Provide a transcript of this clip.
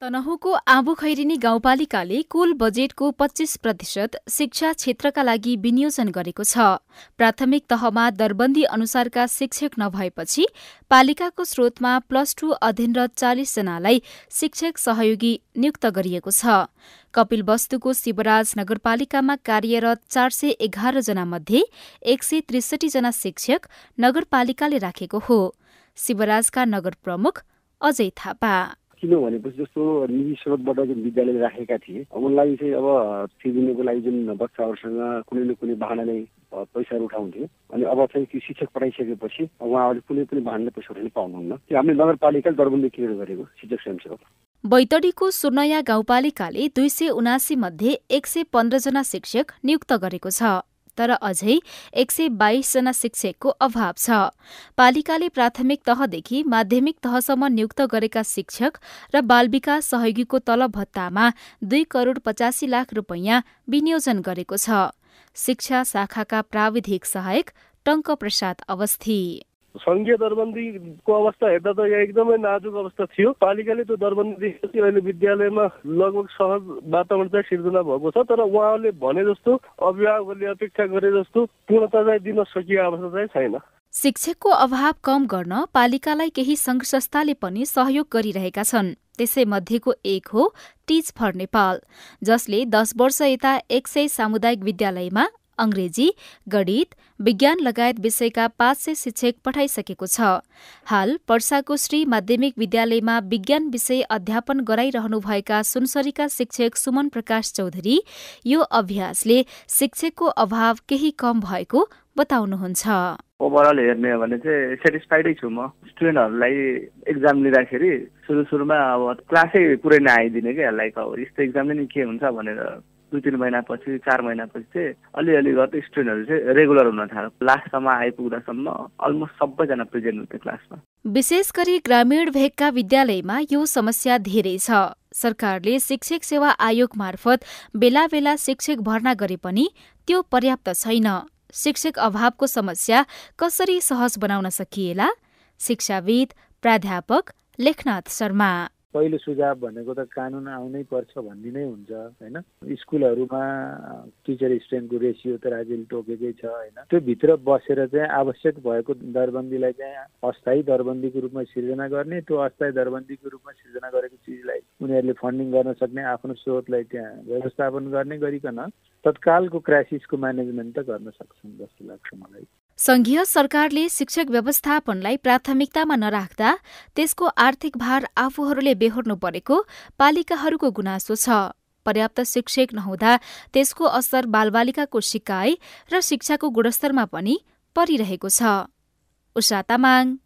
तनहुँको खैरिनी गाउँपालिकाले कुल बजेटको पच्चिस प्रतिशत शिक्षा क्षेत्रका लागि विनियोजन गरेको छ प्राथमिक तहमा दरबन्दी अनुसारका शिक्षक नभएपछि पालिकाको स्रोतमा प्लस टू अध्ययनरत चालिसजनालाई शिक्षक सहयोगी नियुक्त गरिएको छ कपिल वस्तुको शिवराज नगरपालिकामा कार्यरत चार सय मध्ये एक सय त्रिसठीजना शिक्षक नगरपालिकाले राखेको हो शिवराजका नगर प्रमुख अजय थापा किन भनेपछि जस्तो निजी स्रोतबाट जुन विद्यालय राखेका थिए उनलाई चाहिँ अब फिदिनुको लागि जुन बच्चाहरूसँग कुनै न कुनै बहानाले पैसाहरू उठाउँथ्यो अनि अब चाहिँ त्यो शिक्षक पठाइसकेपछि उहाँहरूले कुनै पनि बहानाले पैसा उठाउनु पाउनुहुन्न त्यो हामीले नगरपालिकाले दरबन्दी क्रिएट गरेको शिक्षक स्वयंसेवक बैतडीको सुनया गाउँपालिकाले दुई सय उनासी मध्ये एक सय पन्ध्रजना शिक्षक नियुक्त गरेको छ तर अझै एक सय बाइसजना शिक्षकको अभाव छ पालिकाले प्राथमिक तहदेखि माध्यमिक तहसम्म नियुक्त गरेका शिक्षक र बाल विकास सहयोगीको तलब भत्तामा दुई करोड पचासी लाख रुपैयाँ विनियोजन गरेको छ शिक्षा शाखाका प्राविधिक सहायक टङ्क प्रसाद अवस्थी सङ्घीय दरबन्दीको अवस्था हेर्दा त यहाँ एकदमै नाजुक अवस्था थियो पालिकाले त्यो दरबन्दीदेखि अहिले विद्यालयमा लगभग सहज वातावरण चाहिँ सिर्जना भएको छ तर उहाँहरूले भने जस्तो अभिभावकहरूले अपेक्षा गरे जस्तो पूर्णता चाहिँ दिन सकिएको अवस्था चाहिँ छैन शिक्षकको अभाव कम गर्न पालिकालाई केही सङ्घ संस्थाले पनि सहयोग गरिरहेका छन् त्यसै मध्येको एक हो टिच फर नेपाल जसले दस वर्ष यता एक सय सामुदायिक विद्यालयमा अङ्ग्रेजी गणित विज्ञान लगायत विषयका पाँच सय शिक्षक पठाइसकेको छ हाल पर्साको श्री माध्यमिक विद्यालयमा विज्ञान विषय अध्यापन गराइरहनुभएका सुनसरीका शिक्षक सुमन प्रकाश चौधरी यो अभ्यासले शिक्षकको अभाव केही कम भएको बताउनुहुन्छ ओभरअल हेर्ने हो भने चाहिँ सेटिस्फाइडै छु म स्टुडेन्टहरूलाई एक्जाम लिँदाखेरि सुरु सुरुमा अब क्लासै पुरै नआइदिने क्या लाइक अब यस्तो एक्जामले नि के हुन्छ भनेर दुई तिन महिनापछि चार महिनापछि चाहिँ अलिअलि गर्दै स्टुडेन्टहरू चाहिँ रेगुलर हुन थाल्यो लास्टसम्म आइपुग्दासम्म अलमोस्ट सबैजना प्रेजेन्ट हुन्थ्यो क्लासमा विशेष गरी ग्रामीण भेगका विद्यालयमा यो समस्या धेरै छ सरकारले शिक्षक सेवा आयोग मार्फत बेला बेला शिक्षक भर्ना गरे पनि त्यो पर्याप्त छैन शिक्षक अभावको समस्या कसरी सहज बनाउन सकिएला शिक्षाविद प्राध्यापक लेखनाथ शर्मा पहिलो सुझाव भनेको त कानुन आउनै पर्छ भन्ने नै हुन्छ होइन स्कुलहरूमा टिचर स्टुडेन्टको रेसियो त राज्यले टोकेकै छ होइन त्यो भित्र बसेर चाहिँ आवश्यक भएको दरबन्दीलाई चाहिँ अस्थायी दरबन्दीको रूपमा सिर्जना गर्ने त्यो अस्थायी दरबन्दीको रूपमा सिर्जना गरेको चिजलाई उनीहरूले फन्डिङ गर्न सक्ने आफ्नो स्रोतलाई त्यहाँ व्यवस्थापन गर्ने गरिकन तत्कालको क्राइसिसको म्यानेजमेन्ट त गर्न सक्छन् जस्तो लाग्छ मलाई संघीय सरकारले शिक्षक व्यवस्थापनलाई प्राथमिकतामा नराख्दा त्यसको आर्थिक भार आफूहरूले बेहोर्नु परेको पालिकाहरूको गुनासो छ पर्याप्त शिक्षक नहुँदा त्यसको असर बालबालिकाको सिकाइ र शिक्षाको गुणस्तरमा पनि परिरहेको छ उषा तामाङ